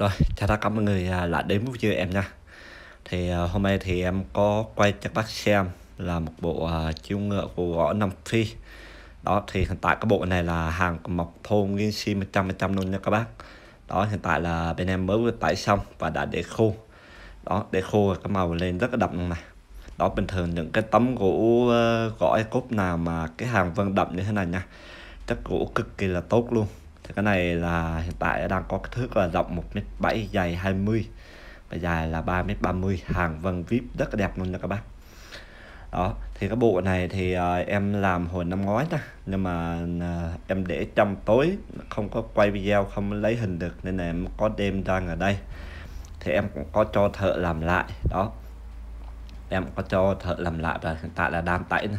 rồi chào tất cả mọi người à, đã đến với video em nha thì à, hôm nay thì em có quay cho các bác xem là một bộ à, chiêu ngựa của gõ Nam Phi đó thì hiện tại cái bộ này là hàng mọc thôn nguyên si 100% luôn nha các bác đó hiện tại là bên em mới vừa tải xong và đã để khô đó để khô cái màu lên rất là đậm luôn này đó bình thường những cái tấm gỗ gõ cốt nào mà cái hàng vân đậm như thế này nha chất gỗ cực kỳ là tốt luôn cái này là hiện tại đang có kích thước là rộng 1m7 dày 20 và dài là 3m30 hàng vân vip rất là đẹp luôn nha các bác đó thì cái bộ này thì uh, em làm hồi năm ngoái nha, nhưng mà uh, em để trong tối không có quay video không lấy hình được nên là em có đem ra ở đây thì em cũng có cho thợ làm lại đó em có cho thợ làm lại và hiện tại là đang tẩy này.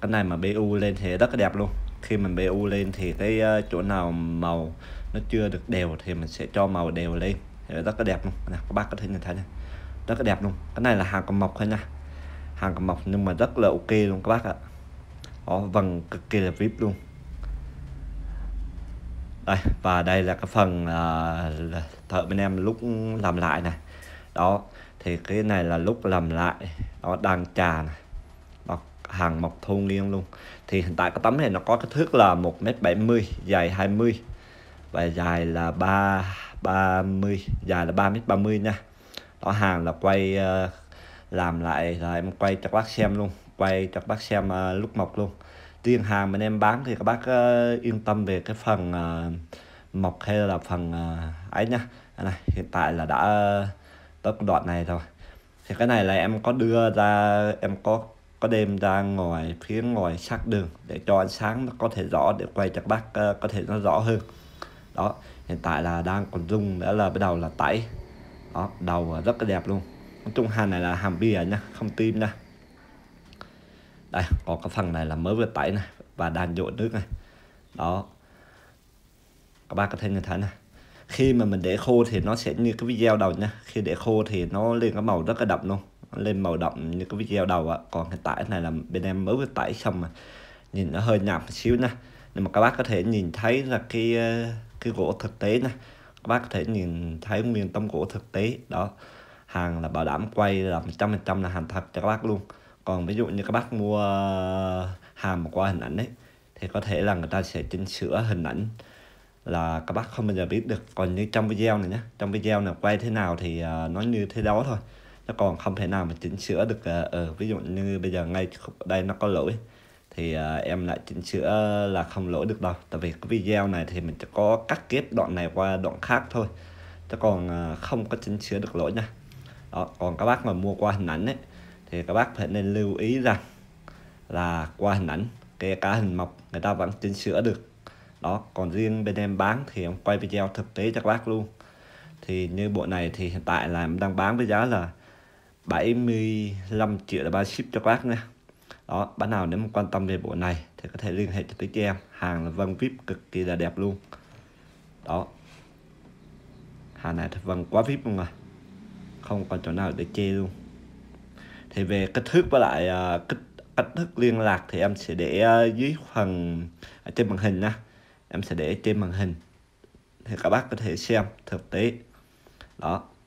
cái này mà bu lên thì rất là đẹp luôn khi mình vẽ u lên thì cái ờ, chỗ nào màu nó chưa được đều thì mình sẽ cho màu đều lên thì rất là đẹp luôn nè các bác có thể nhìn thấy này rất là đẹp luôn cái này là hàng còn mọc thôi nha hàng còn mọc nhưng mà rất là ok luôn các bác ạ đó vần cực kỳ là vip luôn đây và đây là cái phần uh, thợ bên em lúc làm lại này đó thì cái này là lúc làm lại nó đang trà này hàng mọc thôn nghiêng luôn thì hiện tại cái tấm này nó có kích thước là 1m70 dài 20 và dài là 3 30 dài là 3m30 nha đó hàng là quay ờ, làm lại là em quay cho các bác xem luôn quay cho các bác xem ờ, lúc mọc luôn riêng hàng bên em bán thì các bác ờ, yên tâm về cái phần mọc hay là phần ấy nha này hiện tại là đã tới đoạn này rồi thì cái này là em có đưa ra em có có đêm đang ngồi phía ngoài sát đường để cho ánh sáng nó có thể rõ để quay chặt bác ờ, có thể nó rõ hơn đó hiện tại là đang còn rung đã là bắt đầu là tẩy đó đầu rất là đẹp luôn nói chung hàng này là hàng bìa nha không tim nha đây có cái phần này là mới vừa tẩy này và đàn dội nước này đó các bác có thể nhìn thấy này khi mà mình để khô thì nó sẽ như cái video đầu nha khi để khô thì nó lên cái màu rất là đậm luôn lên màu đậm như cái video đầu ạ còn hiện tại này là bên em mới vừa tải xong mà nhìn nó hơi nhạt một xíu nha nhưng mà các bác có thể nhìn thấy là cái cái gỗ thực tế nè các bác có thể nhìn thấy nguyên tấm gỗ thực tế đó hàng là bảo đảm quay là 100% là hàng thật cho các bác luôn còn ví dụ như các bác mua ờ, hàng qua hình ảnh ấy thì có thể là người ta sẽ chỉnh sửa hình ảnh là các bác không bao giờ biết được còn như trong video này nhé trong video này quay thế nào thì ờ, nó như thế đó thôi nó còn không thể nào mà chỉnh sửa được ừ, ví dụ như bây giờ ngay đây nó có lỗi thì uh, em lại chỉnh sửa là không lỗi được đâu tại vì cái video này thì mình chỉ có cắt ghép đoạn này qua đoạn khác thôi chứ còn uh, không có chỉnh sửa được lỗi nha đó, còn các bác mà mua qua hình ảnh ấy thì các bác phải nên lưu ý rằng là qua hình ảnh kể cả hình mộc người ta vẫn chỉnh sửa được đó còn riêng bên em bán thì em quay video thực tế cho các bác luôn thì như bộ này thì hiện tại là em đang bán với giá là 75 triệu là ba ship cho các bác nha đó bạn nào nếu mà quan tâm về bộ này thì có thể liên hệ cho tiếp cho em hàng là vân vip cực kỳ là đẹp luôn đó hàng này thật vân quá vip luôn à không còn chỗ nào để chê luôn thì về kích thước với lại uh, kích cách thức liên lạc thì em sẽ để à, dưới phần ở à, trên màn hình nha em sẽ để trên màn hình thì các bác có thể xem thực tế đó